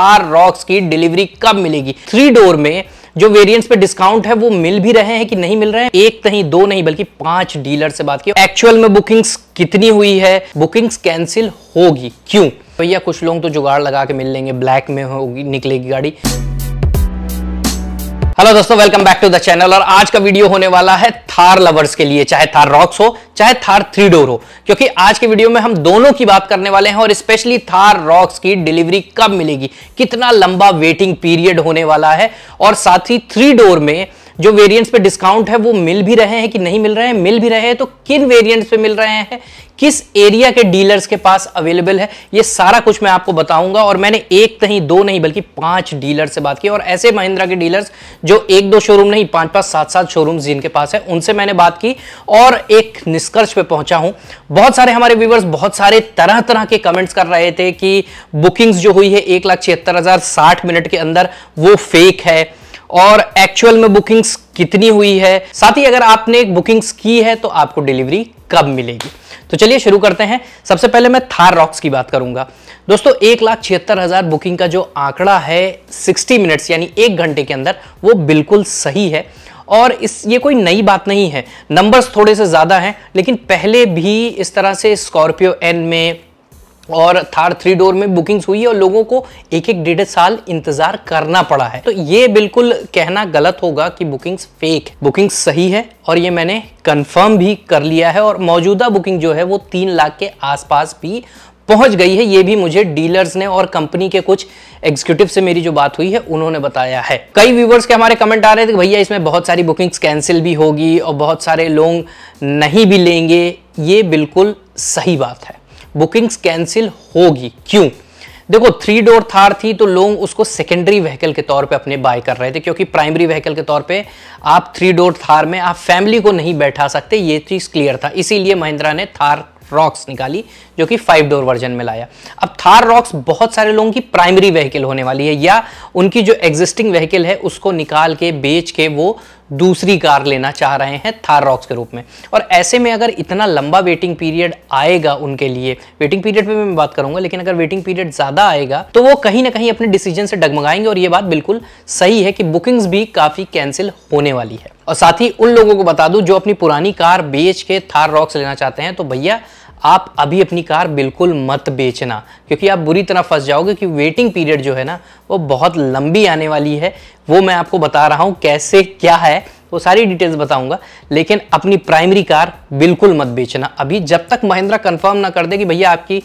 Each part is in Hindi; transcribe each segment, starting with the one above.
थार रॉक्स की डिलीवरी कब मिलेगी थ्री डोर में जो वेरिएंट्स पे डिस्काउंट है वो मिल भी रहे हैं कि नहीं मिल रहे हैं एक नहीं दो नहीं बल्कि पांच डीलर से बात की एक्चुअल में बुकिंग्स कितनी हुई है बुकिंग्स कैंसिल होगी क्यों भैया तो कुछ लोग तो जुगाड़ लगा के मिल लेंगे ब्लैक में होगी निकलेगी गाड़ी हेलो दोस्तों welcome back to the channel और आज का वीडियो होने वाला है थार लवर्स के लिए चाहे थार रॉक्स हो चाहे थार थ्री डोर हो क्योंकि आज के वीडियो में हम दोनों की बात करने वाले हैं और स्पेशली थार रॉक्स की डिलीवरी कब मिलेगी कितना लंबा वेटिंग पीरियड होने वाला है और साथ ही थ्री डोर में जो वेरिएंट्स पे डिस्काउंट है वो मिल भी रहे हैं कि नहीं मिल रहे हैं मिल भी रहे हैं तो किन वेरिएंट्स पे मिल रहे हैं किस एरिया के डीलर्स के पास अवेलेबल है ये सारा कुछ मैं आपको बताऊंगा और मैंने एक नहीं दो नहीं बल्कि पांच डीलर से बात की और ऐसे महिंद्रा के डीलर्स जो एक दो शोरूम नहीं पांच पांच सात सात शोरूम जिनके पास है उनसे मैंने बात की और एक निष्कर्ष पे पहुंचा हूं बहुत सारे हमारे व्यूवर्स बहुत सारे तरह तरह के कमेंट्स कर रहे थे कि बुकिंग्स जो हुई है एक लाख छिहत्तर हजार साठ मिनट के अंदर वो फेक है और एक्चुअल में बुकिंग्स कितनी हुई है साथ ही अगर आपने एक बुकिंग्स की है तो आपको डिलीवरी कब मिलेगी तो चलिए शुरू करते हैं सबसे पहले मैं थार रॉक्स की बात करूंगा दोस्तों एक लाख छिहत्तर हजार बुकिंग का जो आंकड़ा है 60 मिनट्स यानी एक घंटे के अंदर वो बिल्कुल सही है और इस ये कोई नई बात नहीं है नंबर्स थोड़े से ज़्यादा हैं लेकिन पहले भी इस तरह से स्कॉर्पियो एन में और थार थ्री डोर में बुकिंग्स हुई है और लोगों को एक एक डेढ़ साल इंतजार करना पड़ा है तो ये बिल्कुल कहना गलत होगा कि बुकिंग्स फेक बुकिंग्स सही है और ये मैंने कंफर्म भी कर लिया है और मौजूदा बुकिंग जो है वो तीन लाख के आसपास भी पहुंच गई है ये भी मुझे डीलर्स ने और कंपनी के कुछ एग्जीक्यूटिव से मेरी जो बात हुई है उन्होंने बताया है कई व्यूवर्स के हमारे कमेंट आ रहे थे भैया इसमें बहुत सारी बुकिंग्स कैंसिल भी होगी और बहुत सारे लोग नहीं भी लेंगे ये बिल्कुल सही बात है बुकिंग्स कैंसिल होगी क्यों देखो थ्री डोर थार थी तो लोग उसको सेकेंडरी व्हीकल के तौर पे अपने बाय कर रहे थे क्योंकि प्राइमरी व्हीकल के तौर पे आप थ्री डोर थार में आप फैमिली को नहीं बैठा सकते ये चीज़ क्लियर था इसीलिए महिंद्रा ने थार रॉक्स निकाली जो कि फाइव डोर वर्जन में लाया अब थार रॉक्स बहुत सारे लोगों की प्राइमरी व्हीकल होने वाली है या उनकी जो एग्जिस्टिंग व्हीकल है उसको निकाल के बेच के वो दूसरी कार लेना चाह रहे हैं थार रॉक्स के रूप में और ऐसे में अगर इतना लंबा वेटिंग पीरियड आएगा उनके लिए वेटिंग पीरियड पे मैं बात करूंगा लेकिन अगर वेटिंग पीरियड ज़्यादा आएगा तो वो कहीं ना कहीं अपने डिसीजन से डगमगाएंगे और ये बात बिल्कुल सही है कि बुकिंग्स भी काफ़ी कैंसिल होने वाली है और साथ ही उन लोगों को बता दू जो अपनी पुरानी कार बेच के थार रॉक्स लेना चाहते हैं तो भैया आप अभी अपनी कार बिल्कुल मत बेचना क्योंकि आप बुरी तरह फंस जाओगे कि वेटिंग पीरियड जो है ना वो बहुत लंबी आने वाली है वो मैं आपको बता रहा हूँ कैसे क्या है वो सारी डिटेल्स बताऊंगा लेकिन अपनी प्राइमरी कार बिल्कुल मत बेचना अभी जब तक महिंद्रा कंफर्म ना कर दे कि भैया आपकी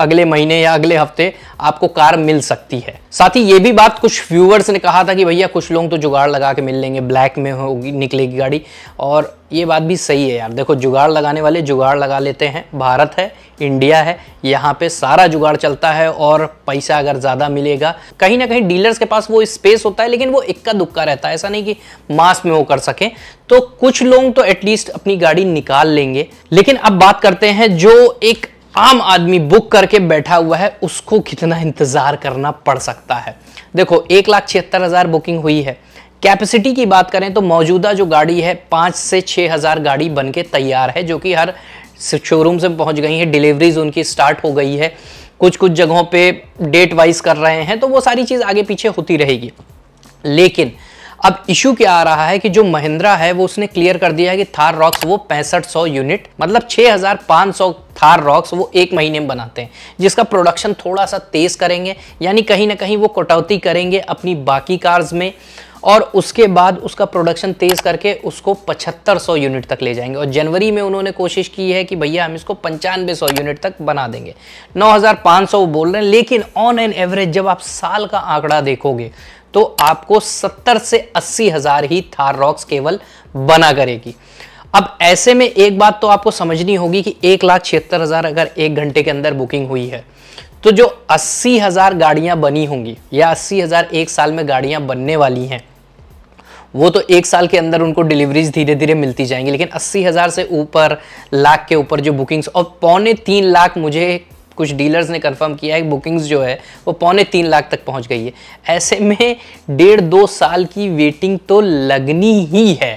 अगले महीने या अगले हफ्ते आपको कार मिल सकती है साथ ही ये भी बात कुछ व्यूवर्स ने कहा था कि भैया कुछ लोग तो जुगाड़ लगा के मिल लेंगे ब्लैक में होगी निकलेगी गाड़ी और ये बात भी सही है यार देखो जुगाड़ लगाने वाले जुगाड़ लगा लेते हैं भारत है इंडिया है यहाँ पे सारा जुगाड़ चलता है और पैसा अगर ज़्यादा मिलेगा कहीं ना कहीं डीलर्स के पास वो स्पेस होता है लेकिन वो इक्का दुक्का रहता है ऐसा नहीं कि मास में वो कर सकें तो कुछ लोग तो एटलीस्ट अपनी गाड़ी निकाल लेंगे लेकिन अब बात करते हैं जो एक आम आदमी बुक करके बैठा हुआ है उसको कितना इंतज़ार करना पड़ सकता है देखो एक लाख छिहत्तर हज़ार बुकिंग हुई है कैपेसिटी की बात करें तो मौजूदा जो गाड़ी है पाँच से छः हज़ार गाड़ी बन के तैयार है जो कि हर शोरूम से पहुंच गई है डिलीवरीज उनकी स्टार्ट हो गई है कुछ कुछ जगहों पे डेट वाइज कर रहे हैं तो वो सारी चीज़ आगे पीछे होती रहेगी लेकिन अब इशू क्या आ रहा है कि जो महिंद्रा है वो उसने क्लियर कर दिया है कि थार रॉक्स वो पैंसठ सौ यूनिट मतलब 6500 थार रॉक्स वो एक महीने में बनाते हैं जिसका प्रोडक्शन थोड़ा सा तेज़ करेंगे यानी कहीं ना कहीं वो कटौती करेंगे अपनी बाकी कार्स में और उसके बाद उसका प्रोडक्शन तेज़ करके उसको 7500 यूनिट तक ले जाएंगे और जनवरी में उन्होंने कोशिश की है कि भैया हम इसको पंचानवे यूनिट तक बना देंगे 9500 वो बोल रहे हैं लेकिन ऑन एन एवरेज जब आप साल का आंकड़ा देखोगे तो आपको सत्तर से अस्सी हजार ही थार रॉक्स केवल बना करेगी अब ऐसे में एक बात तो आपको समझनी होगी कि एक लाख छिहत्तर हजार अगर एक घंटे के अंदर बुकिंग हुई है तो जो अस्सी हजार गाड़ियां बनी होंगी या अस्सी हजार एक साल में गाड़ियां बनने वाली हैं वो तो एक साल के अंदर उनको डिलीवरीज धीरे धीरे मिलती जाएंगी लेकिन अस्सी हज़ार से ऊपर लाख के ऊपर जो बुकिंग्स और पौने तीन लाख मुझे कुछ डीलर्स ने कंफर्म किया है बुकिंग्स जो है वो पौने तीन लाख तक पहुंच गई है ऐसे में डेढ़ दो साल की वेटिंग तो लगनी ही है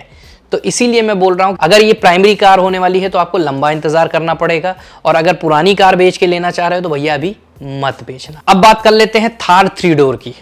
तो इसीलिए मैं बोल रहा हूँ अगर ये प्राइमरी कार होने वाली है तो आपको लंबा इंतजार करना पड़ेगा और अगर पुरानी कार बेच के लेना चाह रहे हो तो भैया अभी मत बेचना अब बात कर लेते हैं थार थ्री डोर की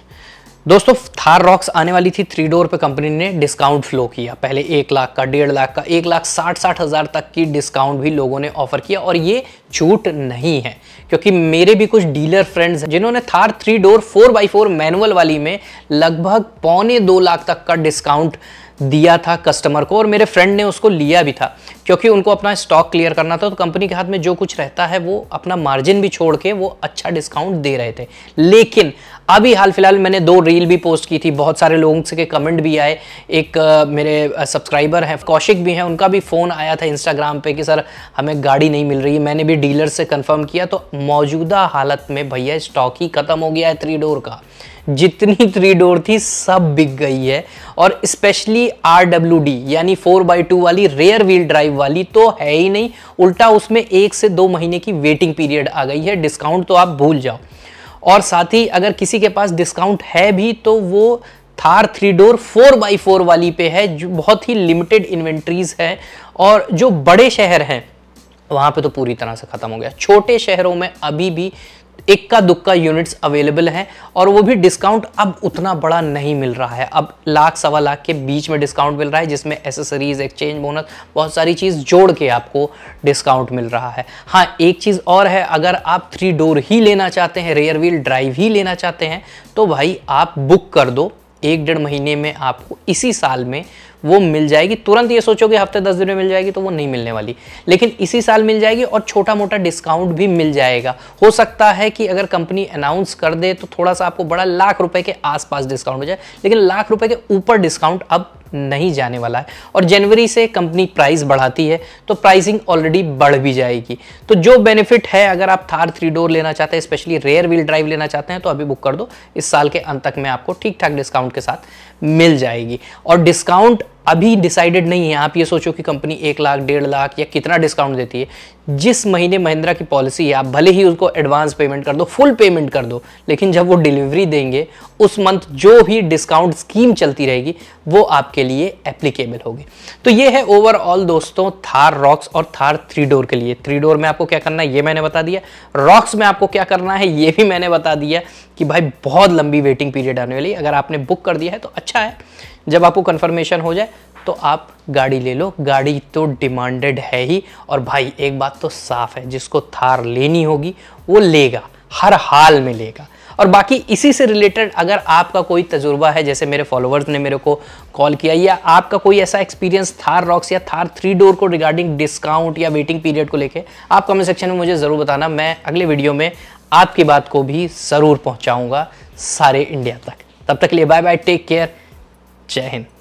दोस्तों थार रॉक्स आने वाली थी थ्री डोर पे कंपनी ने डिस्काउंट फ्लो किया पहले एक लाख का डेढ़ लाख का एक लाख साठ साठ हज़ार तक की डिस्काउंट भी लोगों ने ऑफर किया और ये छूट नहीं है क्योंकि मेरे भी कुछ डीलर फ्रेंड्स हैं जिन्होंने Thar three door four by four manual वाली में लगभग पौने दो लाख तक का डिस्काउंट दिया था कस्टमर को और मेरे फ्रेंड ने उसको लिया भी था क्योंकि उनको अपना स्टॉक क्लियर करना था तो कंपनी के हाथ में जो कुछ रहता है वो अपना मार्जिन भी छोड़ के वो अच्छा डिस्काउंट दे रहे थे लेकिन अभी हाल फिलहाल मैंने दो रील भी पोस्ट की थी बहुत सारे लोगों से कमेंट भी आए एक आ, मेरे सब्सक्राइबर हैं कौशिक भी हैं उनका भी फ़ोन आया था इंस्टाग्राम पे कि सर हमें गाड़ी नहीं मिल रही मैंने भी डीलर से कंफर्म किया तो मौजूदा हालत में भैया स्टॉक ही ख़त्म हो गया है थ्री डोर का जितनी थ्री डोर थी सब बिक गई है और स्पेशली आर डब्ल्यू डी यानी four by two rear wheel drive ड्राइव वाली तो है ही नहीं उल्टा उसमें एक से दो महीने की वेटिंग पीरियड आ गई है डिस्काउंट तो आप भूल जाओ और साथ ही अगर किसी के पास डिस्काउंट है भी तो वो Thar three door four by four वाली पे है जो बहुत ही लिमिटेड इन्वेंट्रीज है और जो बड़े शहर हैं वहाँ पे तो पूरी तरह से ख़त्म हो गया छोटे शहरों में अभी भी इक्का दुक्का यूनिट्स अवेलेबल हैं और वो भी डिस्काउंट अब उतना बड़ा नहीं मिल रहा है अब लाख सवा लाख के बीच में डिस्काउंट मिल रहा है जिसमें एसेसरीज एक्सचेंज बोनस बहुत सारी चीज़ जोड़ के आपको डिस्काउंट मिल रहा है हाँ एक चीज़ और है अगर आप थ्री डोर ही लेना चाहते हैं रेयर व्हील ड्राइव ही लेना चाहते हैं तो भाई आप बुक कर दो एक डेढ़ महीने में आपको इसी साल में वो मिल जाएगी तुरंत ये सोचोगे हफ्ते दस दिन में मिल जाएगी तो वो नहीं मिलने वाली लेकिन इसी साल मिल जाएगी और छोटा मोटा डिस्काउंट भी मिल जाएगा हो सकता है कि अगर कंपनी अनाउंस कर दे तो थोड़ा सा आपको बड़ा लाख रुपए के आसपास डिस्काउंट हो जाए लेकिन लाख रुपए के ऊपर डिस्काउंट अब नहीं जाने वाला है और जनवरी से कंपनी प्राइस बढ़ाती है तो प्राइसिंग ऑलरेडी बढ़ भी जाएगी तो जो बेनिफिट है अगर आप थार थ्री डोर लेना चाहते हैं स्पेशली रेयर व्हील ड्राइव लेना चाहते हैं तो अभी बुक कर दो इस साल के अंत तक में आपको ठीक ठाक डिस्काउंट के साथ मिल जाएगी और डिस्काउंट अभी डिसाइडेड नहीं है आप ये सोचो कि कंपनी एक लाख डेढ़ लाख या कितना डिस्काउंट देती है जिस महीने महिंद्रा की पॉलिसी है आप भले ही उसको एडवांस पेमेंट कर दो फुल पेमेंट कर दो लेकिन जब वो डिलीवरी देंगे उस मंथ जो भी डिस्काउंट स्कीम चलती रहेगी वो आपके लिए एप्लीकेबल होगी तो ये है ओवरऑल दोस्तों थार रॉक्स और थार थ्री डोर के लिए थ्री डोर में आपको क्या करना है ये मैंने बता दिया रॉक्स में आपको क्या करना है ये भी मैंने बता दिया कि भाई बहुत लंबी वेटिंग पीरियड आने वाली अगर आपने बुक कर दिया है तो अच्छा है जब आपको कन्फर्मेशन हो जाए तो आप गाड़ी ले लो गाड़ी तो डिमांडेड है ही और भाई एक बात तो साफ है जिसको थार लेनी होगी वो लेगा हर हाल में लेगा और बाकी इसी से रिलेटेड अगर आपका कोई तजुर्बा है जैसे मेरे फॉलोअर्स ने मेरे को कॉल किया या आपका कोई ऐसा एक्सपीरियंस थार रॉक्स या थार थ्री डोर को रिगार्डिंग डिस्काउंट या वेटिंग पीरियड को लेके आप कमेंट सेक्शन में मुझे ज़रूर बताना मैं अगले वीडियो में आपकी बात को भी ज़रूर पहुँचाऊँगा सारे इंडिया तक तब तक लिए बाय बाय टेक केयर जय हिंद